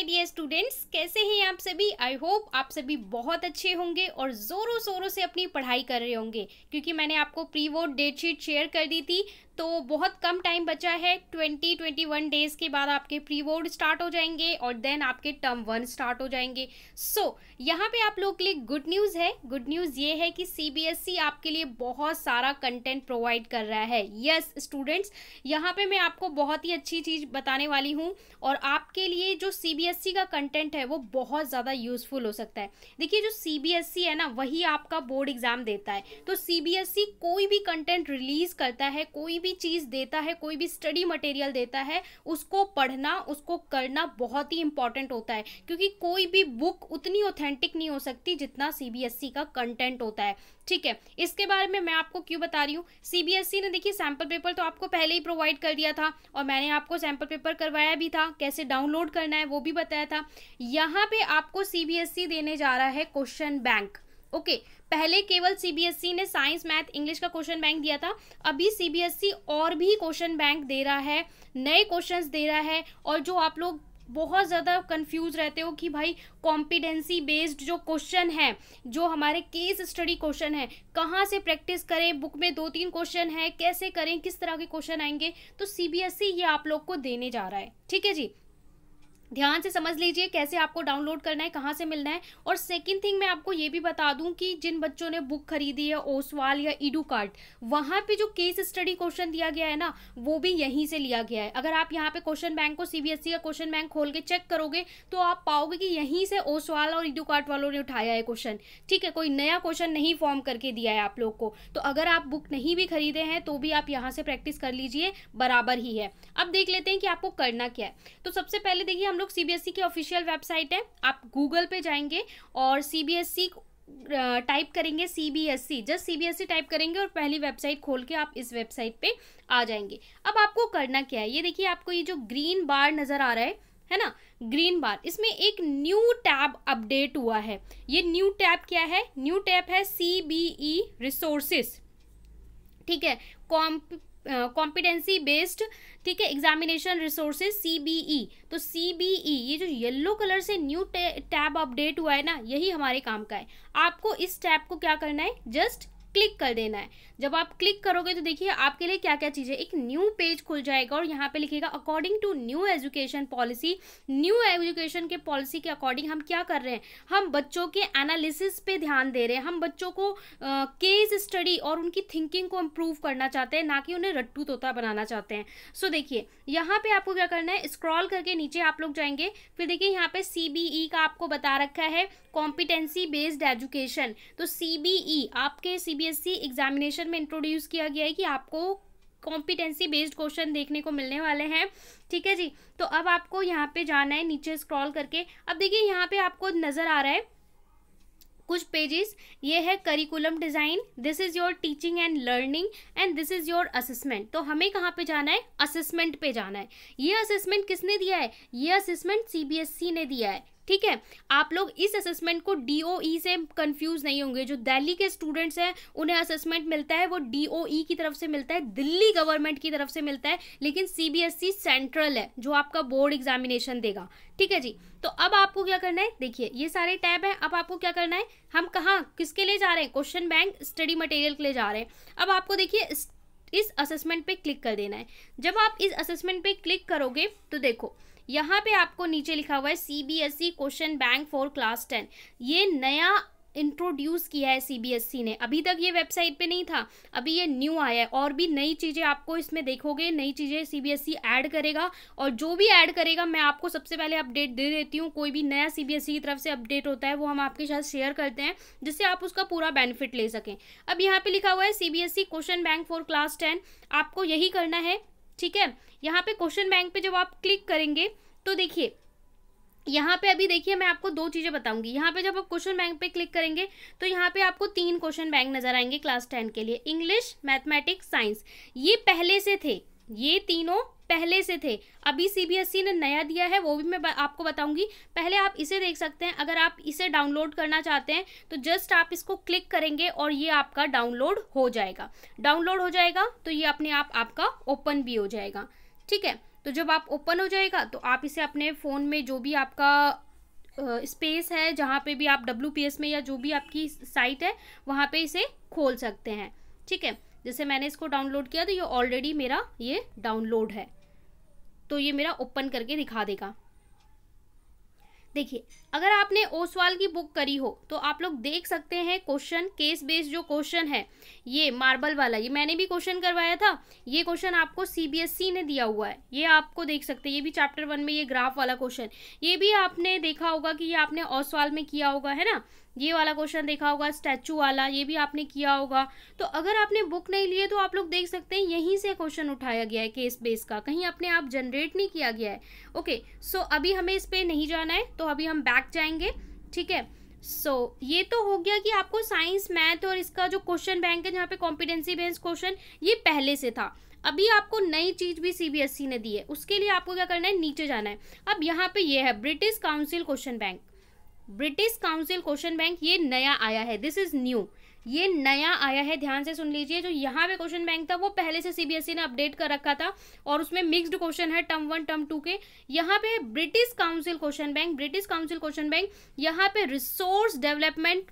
My dear students कैसे हैं आप सभी आई होप आप सभी बहुत अच्छे होंगे और ज़ोरों शोरों से अपनी पढ़ाई कर रहे होंगे क्योंकि मैंने आपको private date sheet share कर दी थी तो बहुत कम टाइम बचा है ट्वेंटी ट्वेंटी वन डेज़ के बाद आपके प्री बोर्ड स्टार्ट हो जाएंगे और देन आपके टर्म वन स्टार्ट हो जाएंगे सो so, यहाँ पे आप लोग के लिए गुड न्यूज़ है गुड न्यूज़ ये है कि सी e आपके लिए बहुत सारा कंटेंट प्रोवाइड कर रहा है यस स्टूडेंट्स यहाँ पे मैं आपको बहुत ही अच्छी चीज़ बताने वाली हूँ और आपके लिए जो सी e का कंटेंट है वो बहुत ज़्यादा यूज़फुल हो सकता है देखिए जो सी e है ना वही आपका बोर्ड एग्ज़ाम देता है तो सी कोई भी कंटेंट रिलीज़ करता है कोई भी भी चीज़ देता है कोई भी स्टडी मटेरियल देता है उसको पढ़ना उसको करना बहुत ही इंपॉर्टेंट होता है क्योंकि कोई भी बुक उतनी ऑथेंटिक नहीं हो सकती जितना सीबीएसई e का कंटेंट होता है ठीक है इसके बारे में मैं आपको क्यों बता रही हूँ सीबीएसई e ने देखिए सैम्पल पेपर तो आपको पहले ही प्रोवाइड कर दिया था और मैंने आपको सैम्पल पेपर करवाया भी था कैसे डाउनलोड करना है वो भी बताया था यहाँ पे आपको सीबीएसई e देने जा रहा है क्वेश्चन बैंक ओके पहले केवल सीबीएसई e ने साइंस मैथ इंग्लिश का क्वेश्चन बैंक दिया था अभी सीबीएसई e और भी क्वेश्चन बैंक दे रहा है नए क्वेश्चंस दे रहा है और जो आप लोग बहुत ज़्यादा कंफ्यूज रहते हो कि भाई कॉम्पिटेंसी बेस्ड जो क्वेश्चन है जो हमारे केस स्टडी क्वेश्चन है कहाँ से प्रैक्टिस करें बुक में दो तीन क्वेश्चन है कैसे करें किस तरह के क्वेश्चन आएंगे तो सीबीएसई e ये आप लोग को देने जा रहा है ठीक है जी ध्यान से समझ लीजिए कैसे आपको डाउनलोड करना है कहाँ से मिलना है और सेकंड थिंग मैं आपको ये भी बता दूं कि जिन बच्चों ने बुक खरीदी है ओसवाल या इडू कार्ड वहाँ पे जो केस स्टडी क्वेश्चन दिया गया है ना वो भी यहीं से लिया गया है अगर आप यहाँ पे क्वेश्चन बैंक को सीबीएसई e का क्वेश्चन बैंक खोल के चेक करोगे तो आप पाओगे कि यहीं से ओसवाल और ईडू कार्ड वालों ने उठाया है क्वेश्चन ठीक है कोई नया क्वेश्चन नहीं फॉर्म करके दिया है आप लोग को तो अगर आप बुक नहीं भी खरीदे हैं तो भी आप यहाँ से प्रैक्टिस कर लीजिए बराबर ही है अब देख लेते हैं कि आपको करना क्या है तो सबसे पहले देखिए हम लोग सीबीएसई e की ऑफिशियल वेबसाइट है आप गूगल पे जाएंगे और सीबीएसई टाइप e, करेंगे C B S C just C B S C type करेंगे और पहली वेबसाइट खोल के आप इस वेबसाइट पे आ जाएंगे अब आपको करना क्या है ये देखिए आपको ये जो ग्रीन बार नज़र आ रहा है है ना ग्रीन बार इसमें एक न्यू टैब अपडेट हुआ है ये न्यू टैब क्या है न्यू टैब है सी बी ई रिसोर्सेस ठीक है कॉम्प कॉम्पिटेंसी बेस्ड ठीक है एग्जामिनेशन रिसोर्सेज ई तो ई e, ये जो येल्लो कलर से न्यू टैब अपडेट हुआ है ना यही हमारे काम का है आपको इस टैब को क्या करना है जस्ट क्लिक कर देना है जब आप क्लिक करोगे तो देखिए आपके लिए क्या क्या चीज़ें एक न्यू पेज खुल जाएगा और यहाँ पे लिखेगा according to new education policy new education के पॉलिसी के अकॉर्डिंग हम क्या कर रहे हैं हम बच्चों के एनालिसिस पे ध्यान दे रहे हैं हम बच्चों को केस uh, स्टडी और उनकी थिंकिंग को इम्प्रूव करना चाहते हैं ना कि उन्हें रट्टू तोता बनाना चाहते हैं सो so, देखिए यहाँ पे आपको क्या करना है स्क्रॉल करके नीचे आप लोग जाएंगे फिर देखिए यहाँ पे सी e का आपको बता रखा है कॉम्पिटेंसी बेस्ड एजुकेशन तो सी e, आपके सी सीबीएसई एग्जामिनेशन e में इंट्रोड्यूस किया गया है कि आपको कॉम्पिटेंसी बेस्ड क्वेश्चन देखने को मिलने वाले हैं ठीक है जी तो अब आपको यहाँ पे जाना है नीचे स्क्रॉल करके अब देखिए यहाँ पे आपको नज़र आ रहा है कुछ पेजेस ये है curriculum design this is your teaching and learning and this is your assessment तो हमें कहाँ पे जाना है असेसमेंट पे जाना है ये असेसमेंट किसने दिया है ये असेसमेंट सीबीएसई e ने दिया है ठीक है आप लोग इस असेसमेंट को डीओई e से कंफ्यूज नहीं होंगे जो दिल्ली के स्टूडेंट्स हैं उन्हें असेसमेंट मिलता है वो डीओई e की तरफ से मिलता है दिल्ली गवर्नमेंट की तरफ से मिलता है लेकिन सीबीएसई सेंट्रल e है जो आपका बोर्ड एग्जामिनेशन देगा ठीक है जी तो अब आपको क्या करना है देखिए ये सारे टैब हैं अब आपको क्या करना है हम कहाँ किसके लिए जा रहे हैं क्वेश्चन बैंक स्टडी मटेरियल के लिए जा रहे हैं अब आपको देखिए इस असेसमेंट पे क्लिक कर देना है जब आप इस असेसमेंट पे क्लिक करोगे तो देखो यहाँ पे आपको नीचे लिखा हुआ है CBSE question bank for class ten ये नया इंट्रोड्यूस किया है सीबीएसई e ने अभी तक ये वेबसाइट पे नहीं था अभी ये न्यू आया है और भी नई चीज़ें आपको इसमें देखोगे नई चीज़ें सीबीएसई ऐड e करेगा और जो भी ऐड करेगा मैं आपको सबसे पहले अपडेट दे देती हूँ कोई भी नया सीबीएसई e की तरफ से अपडेट होता है वो हम आपके साथ शेयर करते हैं जिससे आप उसका पूरा बेनिफिट ले सकें अब यहाँ पर लिखा हुआ है C question bank for class ten आपको यही करना है ठीक है यहाँ पे क्वेश्चन बैंक पे जब आप क्लिक करेंगे तो देखिए यहाँ पे अभी देखिए मैं आपको दो चीज़ें बताऊंगी यहाँ पे जब आप क्वेश्चन बैंक पे क्लिक करेंगे तो यहाँ पे आपको तीन क्वेश्चन बैंक नज़र आएंगे क्लास टेन के लिए इंग्लिश मैथमेटिक्स साइंस ये पहले से थे ये तीनों पहले से थे अभी सीबीएसई e ने नया दिया है वो भी मैं आपको बताऊंगी पहले आप इसे देख सकते हैं अगर आप इसे डाउनलोड करना चाहते हैं तो जस्ट आप इसको क्लिक करेंगे और ये आपका डाउनलोड हो जाएगा डाउनलोड हो जाएगा तो ये अपने आप आपका ओपन भी हो जाएगा ठीक है तो जब आप ओपन हो जाएगा तो आप इसे अपने फ़ोन में जो भी आपका स्पेस uh, है जहाँ पे भी आप डब्ल्यू में या जो भी आपकी साइट है वहाँ पे इसे खोल सकते हैं ठीक है जैसे मैंने इसको डाउनलोड किया तो ये ऑलरेडी मेरा ये डाउनलोड है तो ये मेरा ओपन करके दिखा देगा देखिए अगर आपने ओसवाल की बुक करी हो तो आप लोग देख सकते हैं क्वेश्चन केस बेस्ड जो क्वेश्चन है ये मार्बल वाला ये मैंने भी क्वेश्चन करवाया था ये क्वेश्चन आपको सीबीएसई e ने दिया हुआ है ये आपको देख सकते हैं ये भी चैप्टर वन में ये ग्राफ वाला क्वेश्चन ये भी आपने देखा होगा कि ये आपने ओसवाल में किया होगा है ना ये वाला क्वेश्चन देखा होगा स्टैचू वाला ये भी आपने किया होगा तो अगर आपने बुक नहीं लिए तो आप लोग देख सकते हैं यहीं से क्वेश्चन उठाया गया है केस बेस का कहीं अपने आप जनरेट नहीं किया गया है ओके सो अभी हमें इस पर नहीं जाना है तो अभी हम बैक जाएंगे ठीक है सो so, ये तो हो गया कि आपको साइंस मैथ और इसका जो क्वेश्चन बैंक है जहाँ पे कॉम्पिटेंसी बेस्ड क्वेश्चन ये पहले से था अभी आपको नई चीज़ भी सीबीएसई e ने दी है उसके लिए आपको क्या करना है नीचे जाना है अब यहाँ पे ये है British Council question bank British Council question bank ये नया आया है दिस इज न्यू ये नया आया है ध्यान से सुन लीजिए जो यहाँ पे क्वेश्चन बैंक था वो पहले से सीबीएसई e ने अपडेट कर रखा था और उसमें मिक्स्ड क्वेश्चन है टर्म वन टर्म टू के यहाँ पे British Council question bank British Council question bank यहाँ पे resource development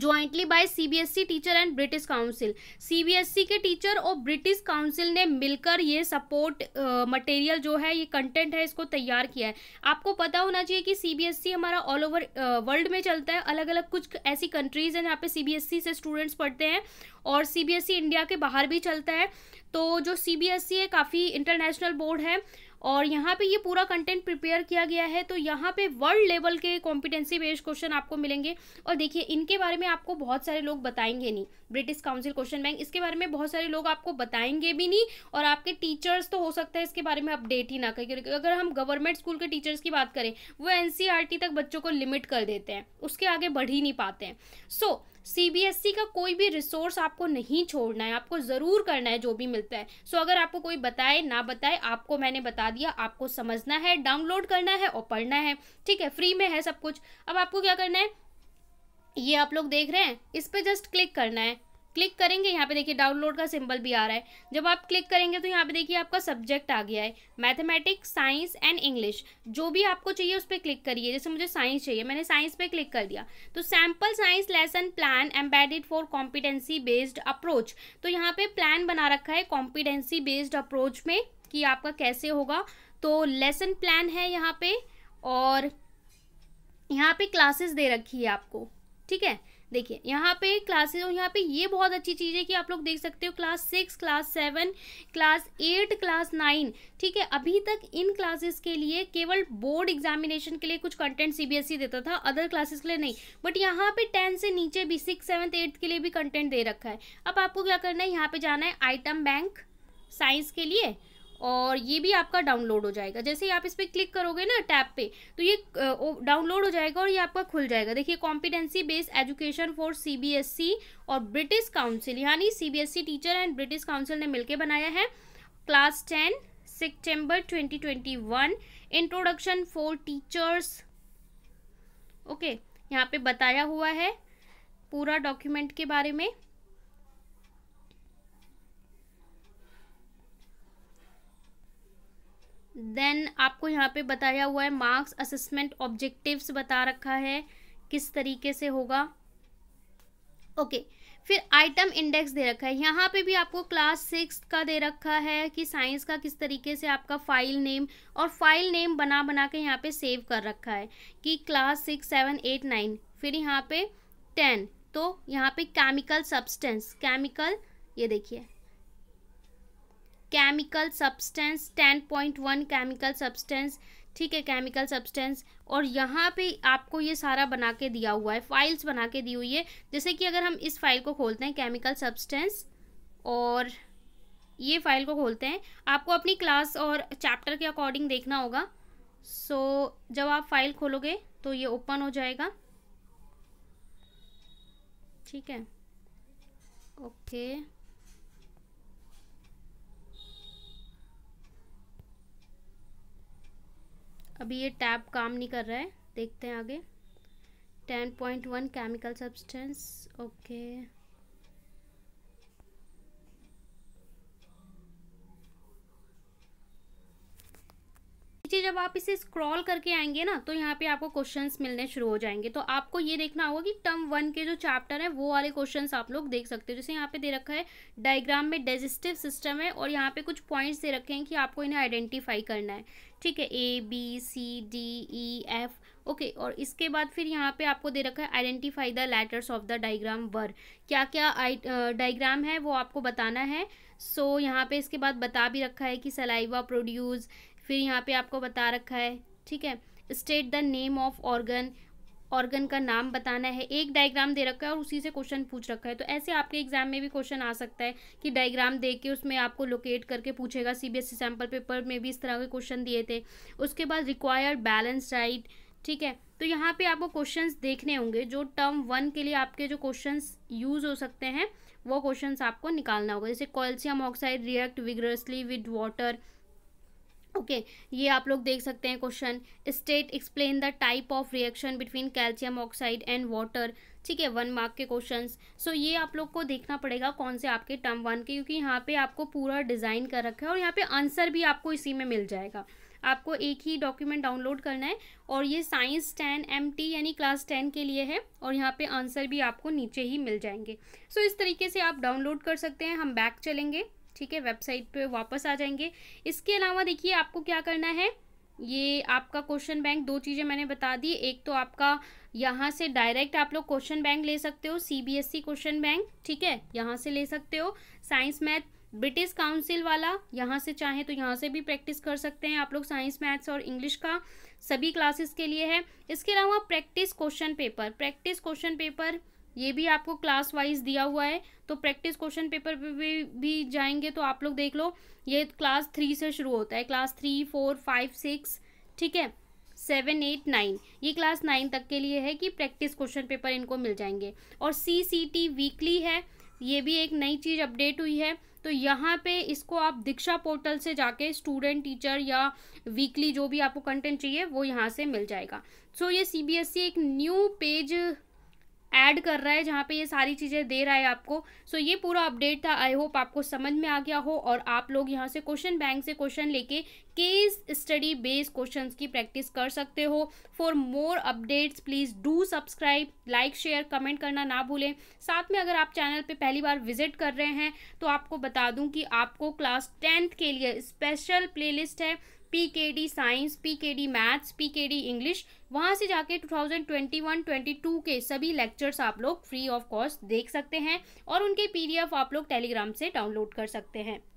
jointly by CBSE teacher and British Council CBSE के टीचर और ब्रिटिश काउंसिल ने मिलकर ये सपोर्ट मटेरियल uh, जो है ये कंटेंट है इसको तैयार किया है आपको पता होना चाहिए कि सीबीएसई e हमारा ऑल ओवर वर्ल्ड में चलता है अलग अलग कुछ ऐसी कंट्रीज़ हैं जहाँ पे सीबीएसई e से स्टूडेंट्स पढ़ते हैं और सीबीएसई इंडिया e के बाहर भी चलता है तो जो सीबीएसई है काफ़ी इंटरनेशनल बोर्ड है और यहाँ पे ये पूरा कंटेंट प्रिपेयर किया गया है तो यहाँ पे वर्ल्ड लेवल के कॉम्पिटेंसी बेस्ड क्वेश्चन आपको मिलेंगे और देखिए इनके बारे में आपको बहुत सारे लोग बताएंगे नहीं ब्रिटिश काउंसिल क्वेश्चन बैंक इसके बारे में बहुत सारे लोग आपको बताएंगे भी नहीं और आपके टीचर्स तो हो सकता है इसके बारे में अपडेट ही ना करें अगर हम गवर्नमेंट स्कूल के टीचर्स की बात करें वो एन e तक बच्चों को लिमिट कर देते हैं उसके आगे बढ़ ही नहीं पाते हैं सो so, सीबीएसई e का कोई भी रिसोर्स आपको नहीं छोड़ना है आपको ज़रूर करना है जो भी मिलता है सो so, अगर आपको कोई बताए ना बताए आपको मैंने बता दिया आपको समझना है डाउनलोड करना है और पढ़ना है ठीक है फ्री में है सब कुछ अब आपको क्या करना है ये आप लोग देख रहे हैं इस पर जस्ट क्लिक करना है क्लिक करेंगे यहाँ पे देखिए डाउनलोड का सिंबल भी आ रहा है जब आप क्लिक करेंगे तो यहाँ पे देखिए आपका सब्जेक्ट आ गया है मैथमेटिक्स साइंस एंड इंग्लिश जो भी आपको चाहिए उस पर क्लिक करिए जैसे मुझे साइंस चाहिए मैंने साइंस पे क्लिक कर दिया तो sample science lesson plan embedded for competency based approach तो यहाँ पे प्लान बना रखा है कॉम्पिटेंसी बेस्ड अप्रोच में कि आपका कैसे होगा तो लेसन प्लान है यहाँ पे और यहाँ पे क्लासेस दे रखी है आपको ठीक है देखिए यहाँ पे क्लासेस और यहाँ पे ये बहुत अच्छी चीज़ है कि आप लोग देख सकते हो class six class seven class eight class nine ठीक है अभी तक इन क्लासेस के लिए केवल बोर्ड एग्जामिनेशन के लिए कुछ कंटेंट सीबीएसई e देता था अदर क्लासेस के लिए नहीं बट यहाँ पे टेन से नीचे भी सिक्स सेवन्थ एट्थ के लिए भी कंटेंट दे रखा है अब आपको क्या करना है यहाँ पर जाना है आइटम बैंक साइंस के लिए और ये भी आपका डाउनलोड हो जाएगा जैसे ही आप इस पर क्लिक करोगे ना टैब पे तो ये डाउनलोड हो जाएगा और ये आपका खुल जाएगा देखिए competency based education for CBSE और ब्रिटिश काउंसिल यानी CBSE teacher and British Council ने मिलकर बनाया है क्लास टेन सितंबर 2021 इंट्रोडक्शन फॉर टीचर्स ओके यहाँ पे बताया हुआ है पूरा डॉक्यूमेंट के बारे में देन आपको यहाँ पे बताया हुआ है मार्क्स असेसमेंट ऑब्जेक्टिव्स बता रखा है किस तरीके से होगा ओके okay. फिर आइटम इंडेक्स दे रखा है यहाँ पे भी आपको क्लास सिक्स का दे रखा है कि साइंस का किस तरीके से आपका फाइल नेम और फाइल नेम बना बना के यहाँ पे सेव कर रखा है कि class six seven eight nine फिर यहाँ पे टेन तो यहाँ पे केमिकल सब्सटेंस केमिकल ये देखिए chemical substance ten point one chemical substance ठीक है केमिकल सब्सटेंस और यहाँ पे आपको ये सारा बना के दिया हुआ है फाइल्स बना के दी हुई है जैसे कि अगर हम इस फाइल को खोलते हैं केमिकल सब्सटेंस और ये फाइल को खोलते हैं आपको अपनी क्लास और चैप्टर के अकॉर्डिंग देखना होगा सो so, जब आप फाइल खोलोगे तो ये ओपन हो जाएगा ठीक है ओके okay. अभी ये टैब काम नहीं कर रहा है देखते हैं आगे ten point one chemical substance okay जब आप इसे स्क्रॉल करके आएंगे ना तो यहाँ पे आपको क्वेश्चंस मिलने शुरू हो जाएंगे तो आपको ये देखना होगा कि टर्म वन के जो चैप्टर है वो वाले क्वेश्चंस आप लोग देख सकते हो जैसे यहाँ पे दे रखा है डायग्राम में डाइजेस्टिव सिस्टम है और यहाँ पे कुछ पॉइंट्स दे रखे हैं कि आपको इन्हें आइडेंटिफाई करना है ठीक है A B C D E F okay और इसके बाद फिर यहाँ पे आपको दे रखा है identify the letters of the diagram where क्या क्या डाइग्राम है वो आपको बताना है सो so, यहाँ पे इसके बाद बता भी रखा है कि सलाइवा प्रोड्यूस फिर यहाँ पे आपको बता रखा है ठीक है state the name of organ organ का नाम बताना है एक डायग्राम दे रखा है और उसी से क्वेश्चन पूछ रखा है तो ऐसे आपके एग्जाम में भी क्वेश्चन आ सकता है कि डायग्राम दे के उसमें आपको लोकेट करके पूछेगा सीबीएसई सैम्पल पेपर में भी इस तरह के क्वेश्चन दिए थे उसके बाद रिक्वायर्ड बैलेंस डाइट ठीक है तो यहाँ पे आपको क्वेश्चंस देखने होंगे जो टर्म वन के लिए आपके जो क्वेश्चंस यूज़ हो सकते हैं वो क्वेश्चंस आपको निकालना होगा जैसे calcium oxide react vigorously with water okay okay, ये आप लोग देख सकते हैं question state explain the type of reaction between calcium oxide and water ठीक है वन मार्क के क्वेश्चंस सो so, ये आप लोग को देखना पड़ेगा कौन से आपके टर्म वन के क्योंकि यहाँ पे आपको पूरा डिज़ाइन कर रखा है और यहाँ पे आंसर भी आपको इसी में मिल जाएगा आपको एक ही डॉक्यूमेंट डाउनलोड करना है और ये साइंस टेन एम यानी क्लास टेन के लिए है और यहाँ पे आंसर भी आपको नीचे ही मिल जाएंगे सो so, इस तरीके से आप डाउनलोड कर सकते हैं हम बैक चलेंगे ठीक है वेबसाइट पे वापस आ जाएंगे इसके अलावा देखिए आपको क्या करना है ये आपका क्वेश्चन बैंक दो चीज़ें मैंने बता दी एक तो आपका यहाँ से डायरेक्ट आप लोग क्वेश्चन बैंक ले सकते हो सीबीएसई क्वेश्चन बैंक ठीक है यहाँ से ले सकते हो साइंस मैथ ब्रिटिश काउंसिल वाला यहाँ से चाहे तो यहाँ से भी प्रैक्टिस कर सकते हैं आप लोग साइंस मैथ्स और इंग्लिश का सभी क्लासेस के लिए है इसके अलावा practice question paper practice question paper ये भी आपको क्लास वाइज दिया हुआ है तो प्रैक्टिस क्वेश्चन पेपर पे भी, भी जाएंगे तो आप लोग देख लो ये क्लास थ्री से शुरू होता है class three four five six ठीक है सेवन एट नाइन ये क्लास नाइन तक के लिए है कि प्रैक्टिस क्वेश्चन पेपर इनको मिल जाएंगे और सी सी टी वीकली है ये भी एक नई चीज़ अपडेट हुई है तो यहाँ पे इसको आप दीक्षा पोर्टल से जाके स्टूडेंट टीचर या वीकली जो भी आपको कंटेंट चाहिए वो यहाँ से मिल जाएगा सो so, ये सी बी एस ई एक न्यू पेज ऐड कर रहा है जहाँ पे ये सारी चीज़ें दे रहा है आपको सो so, ये पूरा अपडेट था आई होप आपको समझ में आ गया हो और आप लोग यहाँ से क्वेश्चन बैंक से क्वेश्चन लेके केस स्टडी बेस्ड क्वेश्चन की प्रैक्टिस कर सकते हो for more updates please do subscribe like share comment करना ना भूलें साथ में अगर आप चैनल पर पहली बार विजिट कर रहे हैं तो आपको बता दूँ कि आपको क्लास टेंथ के लिए स्पेशल प्लेलिस्ट है PKD science PKD maths PKD English वहाँ से जाके 2021-22 के सभी लेक्चर्स आप लोग फ्री ऑफ कॉस्ट देख सकते हैं और उनके पीडीएफ आप लोग टेलीग्राम से डाउनलोड कर सकते हैं